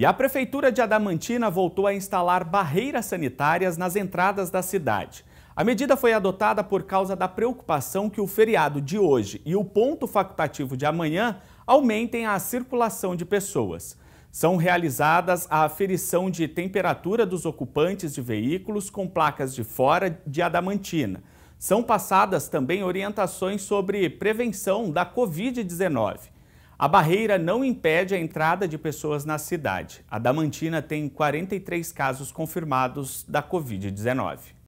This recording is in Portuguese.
E a Prefeitura de Adamantina voltou a instalar barreiras sanitárias nas entradas da cidade. A medida foi adotada por causa da preocupação que o feriado de hoje e o ponto facultativo de amanhã aumentem a circulação de pessoas. São realizadas a aferição de temperatura dos ocupantes de veículos com placas de fora de Adamantina. São passadas também orientações sobre prevenção da Covid-19. A barreira não impede a entrada de pessoas na cidade. A Damantina tem 43 casos confirmados da Covid-19.